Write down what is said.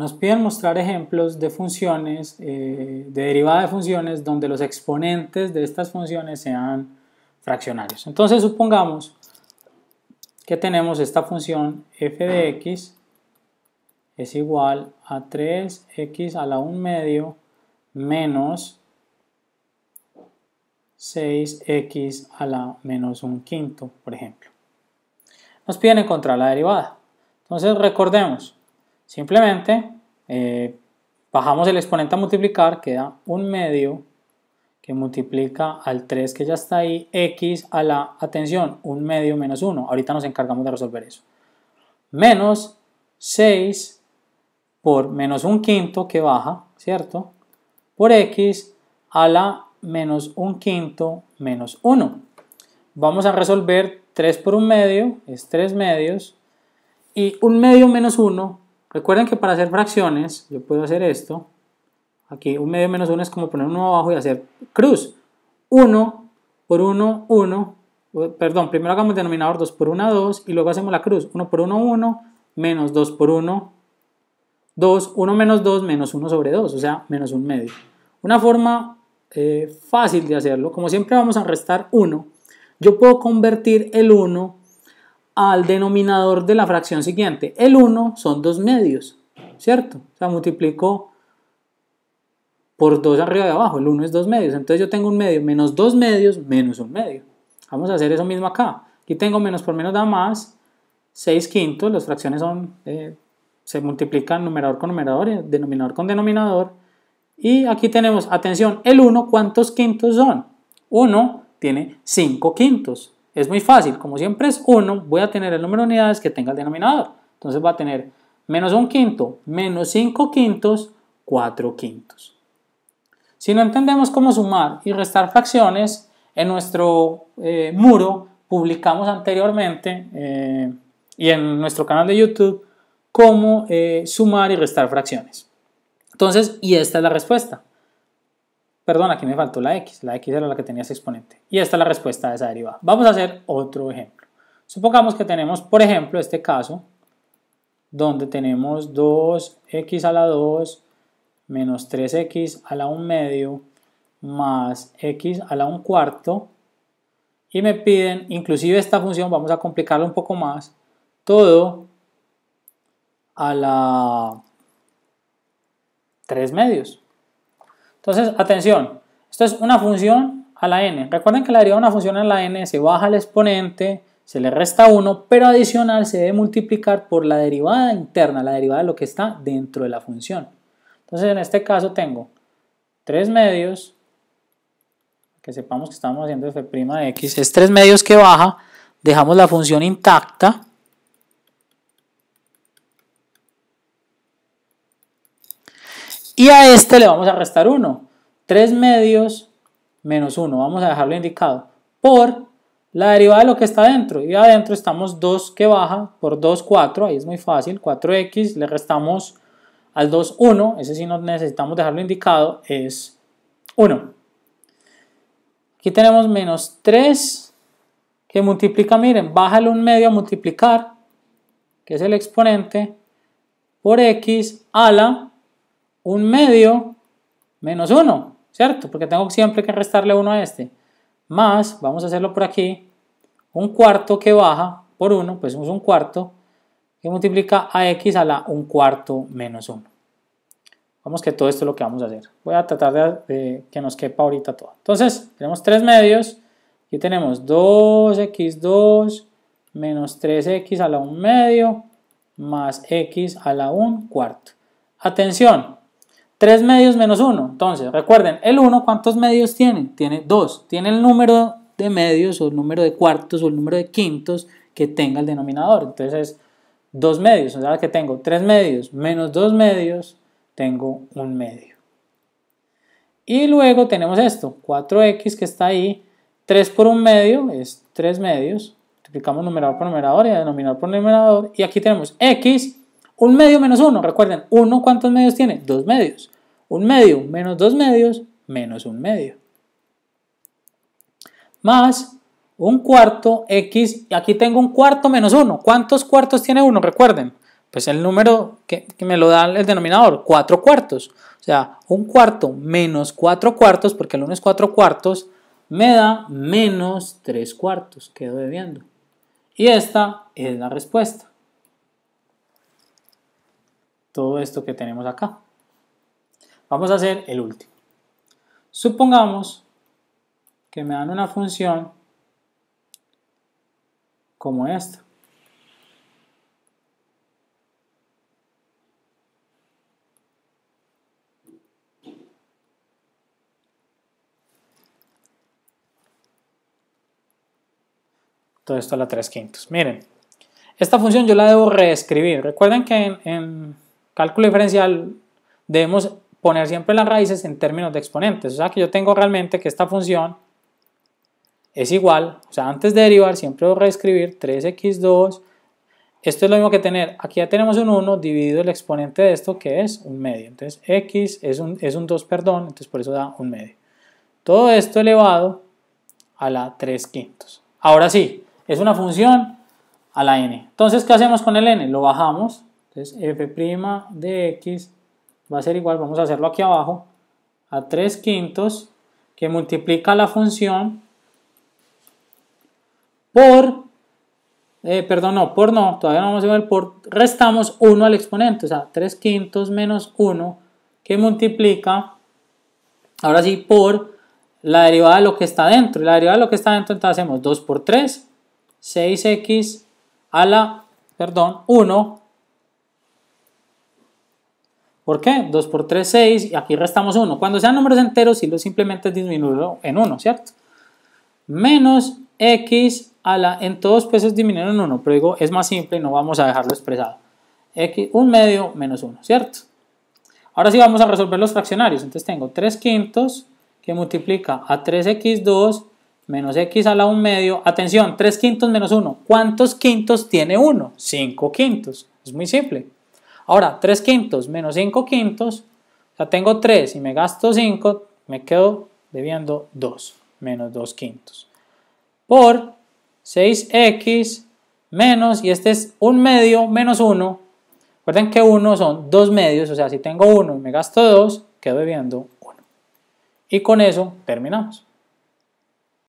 nos piden mostrar ejemplos de funciones, eh, de derivada de funciones, donde los exponentes de estas funciones sean fraccionarios. Entonces supongamos que tenemos esta función f de x es igual a 3x a la 1 medio menos 6x a la menos 1 quinto, por ejemplo. Nos piden encontrar la derivada. Entonces recordemos, Simplemente eh, bajamos el exponente a multiplicar, queda un medio que multiplica al 3 que ya está ahí, x a la, atención, un medio menos 1. Ahorita nos encargamos de resolver eso. Menos 6 por menos 1 quinto que baja, ¿cierto? Por x a la menos un quinto menos 1. Vamos a resolver 3 por 1 medio, es 3 medios, y 1 medio menos 1 Recuerden que para hacer fracciones, yo puedo hacer esto. Aquí un medio menos uno es como poner uno abajo y hacer cruz. 1 por 1, 1. Perdón, primero hagamos denominador 2 por 1, 2. Y luego hacemos la cruz. 1 por 1, 1. Menos 2 por 1, 2. 1 menos 2 menos 1 sobre 2. O sea, menos un medio. Una forma eh, fácil de hacerlo. Como siempre vamos a restar 1. Yo puedo convertir el 1 al denominador de la fracción siguiente. El 1 son 2 medios, ¿cierto? O sea, multiplico por 2 arriba de abajo. El 1 es 2 medios. Entonces yo tengo un medio menos 2 medios menos un medio. Vamos a hacer eso mismo acá. Aquí tengo menos por menos da más. 6 quintos, las fracciones son, eh, se multiplican numerador con numerador, denominador con denominador. Y aquí tenemos, atención, el 1, ¿cuántos quintos son? 1 tiene 5 quintos. Es muy fácil, como siempre es 1, voy a tener el número de unidades que tenga el denominador. Entonces va a tener menos 1 quinto, menos 5 quintos, 4 quintos. Si no entendemos cómo sumar y restar fracciones, en nuestro eh, muro publicamos anteriormente eh, y en nuestro canal de YouTube cómo eh, sumar y restar fracciones. Entonces, y esta es la respuesta. Perdón, aquí me faltó la x. La x era la que tenía ese exponente. Y esta es la respuesta de esa derivada. Vamos a hacer otro ejemplo. Supongamos que tenemos, por ejemplo, este caso, donde tenemos 2x a la 2 menos 3x a la 1 medio más x a la 1 cuarto. Y me piden, inclusive esta función, vamos a complicarlo un poco más, todo a la 3 medios. Entonces, atención, esto es una función a la n. Recuerden que la derivada de una función a la n se baja el exponente, se le resta 1, pero adicional se debe multiplicar por la derivada interna, la derivada de lo que está dentro de la función. Entonces, en este caso tengo 3 medios, que sepamos que estamos haciendo f' de x, es 3 medios que baja, dejamos la función intacta, Y a este le vamos a restar 1. 3 medios menos 1. Vamos a dejarlo indicado. Por la derivada de lo que está adentro. Y adentro estamos 2 que baja por 2, 4. Ahí es muy fácil. 4x le restamos al 2, 1. Ese sí no necesitamos dejarlo indicado. Es 1. Aquí tenemos menos 3 que multiplica, miren, bájale un medio a multiplicar, que es el exponente, por x a la un medio menos 1, ¿cierto? Porque tengo siempre que restarle 1 a este. Más, vamos a hacerlo por aquí, un cuarto que baja por 1, pues es un cuarto, que multiplica a x a la un cuarto menos 1. Vamos que todo esto es lo que vamos a hacer. Voy a tratar de, que nos quepa ahorita todo. Entonces, tenemos tres medios. y tenemos 2x2 menos 3x a la 1 medio más x a la 1 cuarto. Atención, 3 medios menos 1. Entonces, recuerden, el 1, ¿cuántos medios tiene? Tiene 2. Tiene el número de medios o el número de cuartos o el número de quintos que tenga el denominador. Entonces es 2 medios. O sea que tengo 3 medios menos 2 medios, tengo un medio. Y luego tenemos esto, 4x que está ahí, 3 por 1 medio es 3 medios. Multiplicamos numerador por numerador y denominador por numerador, Y aquí tenemos x un medio menos uno, recuerden, uno cuántos medios tiene? Dos medios. Un medio menos dos medios menos un medio. Más un cuarto x, y aquí tengo un cuarto menos uno. ¿Cuántos cuartos tiene uno? Recuerden, pues el número que, me lo da el denominador, cuatro cuartos. O sea, un cuarto menos cuatro cuartos, porque el uno es cuatro cuartos, me da menos tres cuartos. Quedo debiendo. Y esta es la respuesta todo esto que tenemos acá. Vamos a hacer el último. Supongamos que me dan una función como esta. Todo esto a la 3 quintos. Miren, esta función yo la debo reescribir. Recuerden que en cálculo diferencial debemos poner siempre las raíces en términos de exponentes. O sea que yo tengo realmente que esta función es igual, o sea, antes de derivar siempre voy a reescribir 3x2. Esto es lo mismo que tener, aquí ya tenemos un 1 dividido el exponente de esto que es un medio. Entonces x es un, es un 2, perdón, entonces por eso da un medio. Todo esto elevado a la 3 quintos. Ahora sí, es una función a la n. Entonces, ¿qué hacemos con el n? Lo bajamos entonces f' de x va a ser igual, vamos a hacerlo aquí abajo, a 3 quintos que multiplica la función por, eh, perdón, no, por no, todavía no vamos a ver por, restamos 1 al exponente, o sea, 3 quintos menos 1 que multiplica, ahora sí, por la derivada de lo que está dentro. Y la derivada de lo que está dentro, entonces hacemos 2 por 3, 6x a la, perdón, 1 ¿Por qué? 2 por 3, 6, y aquí restamos 1. Cuando sean números enteros, si lo simplemente disminuyo en 1, ¿cierto? Menos x a la, en todos pues es disminuir en 1, pero digo, es más simple y no vamos a dejarlo expresado. x, 1 medio menos 1, ¿cierto? Ahora sí vamos a resolver los fraccionarios. Entonces tengo 3 quintos que multiplica a 3x2 menos x a la 1 medio. Atención, 3 quintos menos 1. ¿Cuántos quintos tiene 1? 5 quintos. Es muy simple. Ahora, 3 quintos menos 5 quintos, o sea, tengo 3 y me gasto 5, me quedo debiendo 2 menos 2 quintos. Por 6x menos, y este es 1 medio menos 1. Recuerden que 1 son 2 medios, o sea, si tengo 1 y me gasto 2, quedo debiendo 1. Y con eso terminamos.